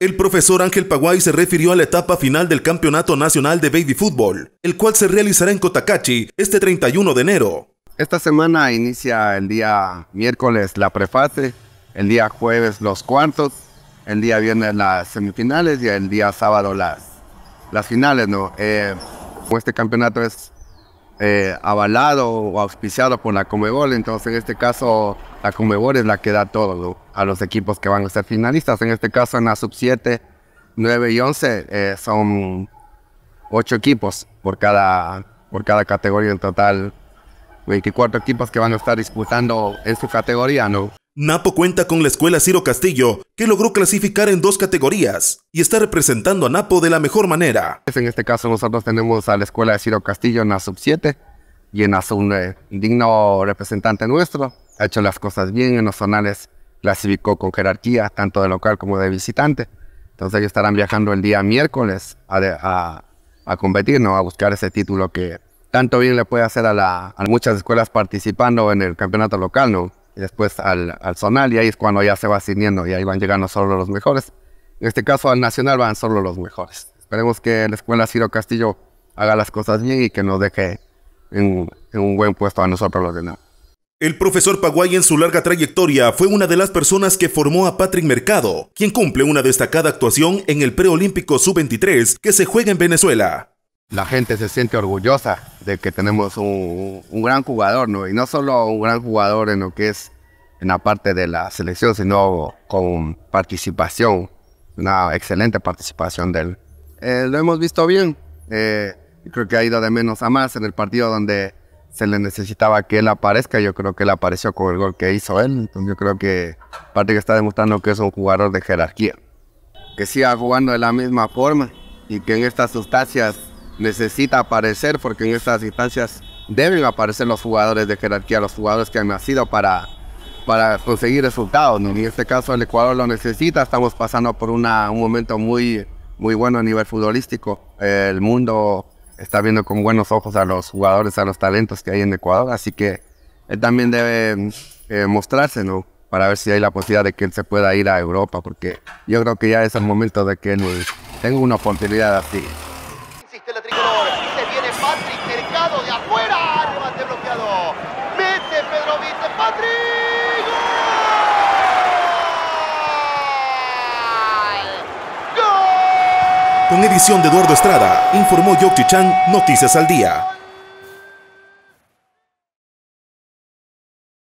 El profesor Ángel Paguay se refirió a la etapa final del Campeonato Nacional de Baby Fútbol, el cual se realizará en Cotacachi este 31 de enero. Esta semana inicia el día miércoles la prefase, el día jueves los cuartos, el día viernes las semifinales y el día sábado las, las finales. ¿no? Eh, este campeonato es eh, avalado o auspiciado por la Comebol. Entonces, en este caso, la Comebol es la que da todo a los equipos que van a ser finalistas. En este caso, en la sub-7, 9 y 11 eh, son 8 equipos por cada, por cada categoría en total. 24 equipos que van a estar disputando en su categoría, ¿no? Napo cuenta con la escuela Ciro Castillo, que logró clasificar en dos categorías y está representando a Napo de la mejor manera. En este caso nosotros tenemos a la escuela de Ciro Castillo en la sub 7 y en la sub Digno representante nuestro, ha hecho las cosas bien en los zonales, clasificó con jerarquía, tanto de local como de visitante. Entonces ellos estarán viajando el día miércoles a, competir, ¿no? a buscar ese título que tanto bien le puede hacer a, la, muchas escuelas participando en el campeonato local. ¿no? y después al, al zonal, y ahí es cuando ya se va siniendo y ahí van llegando solo los mejores. En este caso al nacional van solo los mejores. Esperemos que la escuela Ciro Castillo haga las cosas bien y que nos deje en, en un buen puesto a nosotros los demás. El profesor Paguay en su larga trayectoria fue una de las personas que formó a Patrick Mercado, quien cumple una destacada actuación en el preolímpico sub-23 que se juega en Venezuela. La gente se siente orgullosa de que tenemos un, gran jugador, ¿no? Y no solo un gran jugador en lo que es en la parte de la selección, sino con participación, una excelente participación de él. Eh, lo hemos visto bien. Eh, creo que ha ido de menos a más en el partido donde se le necesitaba que él aparezca. Yo creo que él apareció con el gol que hizo él. yo creo que parte que está demostrando que es un jugador de jerarquía. Que siga jugando de la misma forma y que en estas sustancias necesita aparecer porque en estas instancias deben aparecer los jugadores de jerarquía, los jugadores que han nacido para, para conseguir resultados. ¿no? En este caso el Ecuador lo necesita, estamos pasando por una, un momento muy, muy bueno a nivel futbolístico. el mundo está viendo con buenos ojos a los jugadores, a los talentos que hay en Ecuador, así que él eh, también debe eh, mostrarse, ¿no? Para ver si hay la posibilidad de que él se pueda ir a Europa, porque yo creo que ya es el momento de que él tenga una oportunidad así de afuera. Remate bloqueado. Mete Pedro Vite. Patrick. ¡Gol! Con edición de Eduardo Estrada, informó Chan. Noticias al Día.